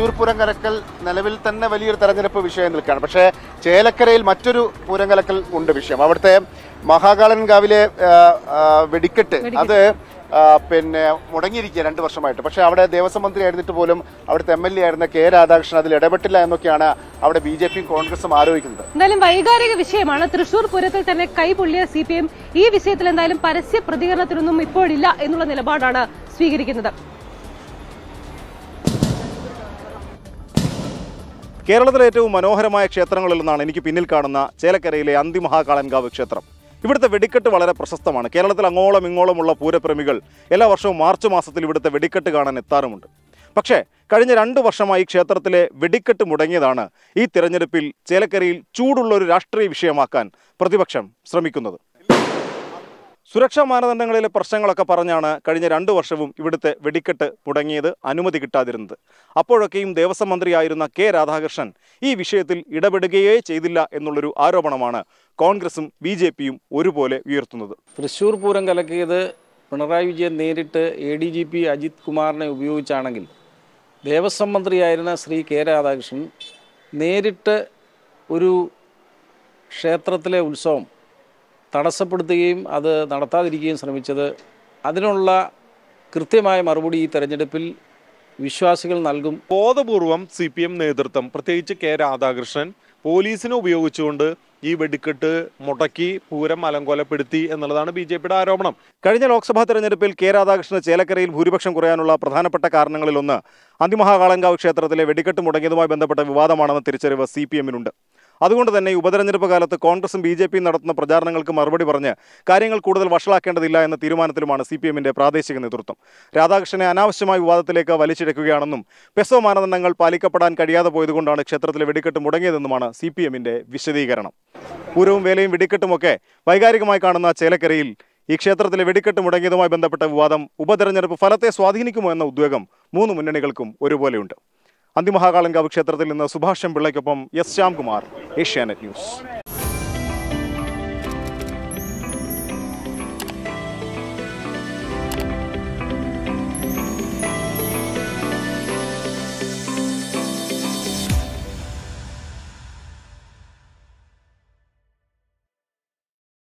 തൃശൂർ കലക്കൽ നിലവിൽ തന്നെ വലിയൊരു തെരഞ്ഞെടുപ്പ് വിഷയം നിൽക്കുകയാണ് പക്ഷേ ചേലക്കരയിൽ മറ്റൊരു കലക്കൽ ഉണ്ട് വിഷയം അവിടുത്തെ മഹാകാളൻകാവിലെ വെടിക്കെട്ട് അത് പിന്നെ മുടങ്ങിയിരിക്കുക രണ്ട് വർഷമായിട്ട് പക്ഷേ അവിടെ ദേവസ്വം മന്ത്രി ആയിരുന്നിട്ട് പോലും അവിടുത്തെ എം എൽ എ ആയിരുന്ന കെ രാധാകൃഷ്ണൻ അതിൽ ഇടപെട്ടില്ല എന്നൊക്കെയാണ് അവിടെ ബി ജെ പിയും കോൺഗ്രസും ആരോപിക്കുന്നത് എന്തായാലും വൈകാരിക വിഷയമാണ് തൃശൂർ പൂരത്തിൽ തന്നെ കൈപൊള്ളിയ സി പി എം ഈ വിഷയത്തിൽ എന്തായാലും പരസ്യ പ്രതികരണത്തിനൊന്നും ഇപ്പോഴില്ല എന്നുള്ള നിലപാടാണ് സ്വീകരിക്കുന്നത് കേരളത്തിലെ ഏറ്റവും മനോഹരമായ ക്ഷേത്രങ്ങളിൽ നിന്നാണ് എനിക്ക് പിന്നിൽ കാണുന്ന ചേലക്കരയിലെ അന്തിമഹാകാളൻകാവ് ക്ഷേത്രം ഇവിടുത്തെ വെടിക്കെട്ട് വളരെ പ്രശസ്തമാണ് കേരളത്തിൽ അങ്ങോളം ഇങ്ങോളമുള്ള പൂരപ്രേമികൾ എല്ലാ വർഷവും മാർച്ച് മാസത്തിൽ ഇവിടുത്തെ വെടിക്കെട്ട് കാണാൻ എത്താറുമുണ്ട് പക്ഷേ കഴിഞ്ഞ രണ്ട് വർഷമായി ക്ഷേത്രത്തിലെ വെടിക്കെട്ട് മുടങ്ങിയതാണ് ഈ തിരഞ്ഞെടുപ്പിൽ ചേലക്കരയിൽ ചൂടുള്ള ഒരു രാഷ്ട്രീയ വിഷയമാക്കാൻ പ്രതിപക്ഷം ശ്രമിക്കുന്നത് സുരക്ഷാ മാനദണ്ഡങ്ങളിലെ പ്രശ്നങ്ങളൊക്കെ പറഞ്ഞാണ് കഴിഞ്ഞ രണ്ടു വർഷവും ഇവിടുത്തെ വെടിക്കെട്ട് തുടങ്ങിയത് അനുമതി കിട്ടാതിരുന്നത് അപ്പോഴൊക്കെയും ദേവസ്വം മന്ത്രിയായിരുന്ന കെ രാധാകൃഷ്ണൻ ഈ വിഷയത്തിൽ ഇടപെടുകയേ ചെയ്തില്ല എന്നുള്ളൊരു ആരോപണമാണ് കോൺഗ്രസും ബി ജെ പിയും ഒരുപോലെ ഉയർത്തുന്നത് തൃശൂർ പൂരം കലക്കിയത് പിണറായി വിജയൻ നേരിട്ട് A D G P Ajith കുമാറിനെ ഉപയോഗിച്ചാണെങ്കിൽ ദേവസ്വം മന്ത്രിയായിരുന്ന ശ്രീ കെ രാധാകൃഷ്ണൻ നേരിട്ട് ഒരു ക്ഷേത്രത്തിലെ ഉത്സവം തടസ്സപ്പെടുത്തുകയും അത് നടത്താതിരിക്കുകയും ശ്രമിച്ചത് അതിനുള്ള കൃത്യമായ മറുപടി ഈ തെരഞ്ഞെടുപ്പിൽ വിശ്വാസികൾ നൽകും ബോധപൂർവം സി പി എം നേതൃത്വം പ്രത്യേകിച്ച് കെ രാധാകൃഷ്ണൻ പോലീസിനെ ഉപയോഗിച്ചുകൊണ്ട് ഈ വെടിക്കെട്ട് മുടക്കി പൂരം അലങ്കോലപ്പെടുത്തി എന്നുള്ളതാണ് ബി ജെ പിയുടെ ആരോപണം കഴിഞ്ഞ ലോക്സഭാ തെരഞ്ഞെടുപ്പിൽ കെ രാധാകൃഷ്ണൻ ചേലക്കരയിൽ ഭൂരിപക്ഷം കുറയാനുള്ള പ്രധാനപ്പെട്ട കാരണങ്ങളിലൊന്ന് അന്തിമഹാകാളങ്കാവ് ക്ഷേത്രത്തിലെ വെടിക്കെട്ട് മുടങ്ങിയതുമായി ബന്ധപ്പെട്ട വിവാദമാണെന്ന് തിരിച്ചറിവ് സി പി എമ്മിനുണ്ട് അതുകൊണ്ട് തന്നെ ഈ ഉപതെരഞ്ഞെടുപ്പ് കാലത്ത് കോൺഗ്രസും ബി ജെ പിയും നടത്തുന്ന പ്രചാരണങ്ങൾക്ക് മറുപടി പറഞ്ഞ് കാര്യങ്ങൾ കൂടുതൽ വഷളാക്കേണ്ടതില്ല എന്ന തീരുമാനത്തിലുമാണ് സി പി എമ്മിന്റെ പ്രാദേശിക നേതൃത്വം രാധാകൃഷ്ണനെ അനാവശ്യമായ വിവാദത്തിലേക്ക് വലിച്ചിഴക്കുകയാണെന്നും പെസോ മാനദണ്ഡങ്ങൾ പാലിക്കപ്പെടാൻ കഴിയാതെ പോയതുകൊണ്ടാണ് ക്ഷേത്രത്തിലെ വെടിക്കെട്ട് മുടങ്ങിയതെന്നുമാണ് സി പി എമ്മിന്റെ വിശദീകരണം പൂരവും വേലയും വെടിക്കെട്ടുമൊക്കെ വൈകാരികമായി കാണുന്ന ചേലക്കരയിൽ ഈ ക്ഷേത്രത്തിലെ വെടിക്കെട്ട് മുടങ്ങിയതുമായി ബന്ധപ്പെട്ട വിവാദം ഉപതെരഞ്ഞെടുപ്പ് ഫലത്തെ സ്വാധീനിക്കുമോ എന്ന ഉദ്വേഗം മൂന്ന് മുന്നണികൾക്കും ഒരുപോലെയുണ്ട് അന്തിമഹാകാളങ്കാവ് ക്ഷേത്രത്തിൽ നിന്ന് സുഭാഷ് എം പിള്ളയ്ക്കൊപ്പം എസ് ശ്യാംകുമാർ ഏഷ്യാനെറ്റ് ന്യൂസ്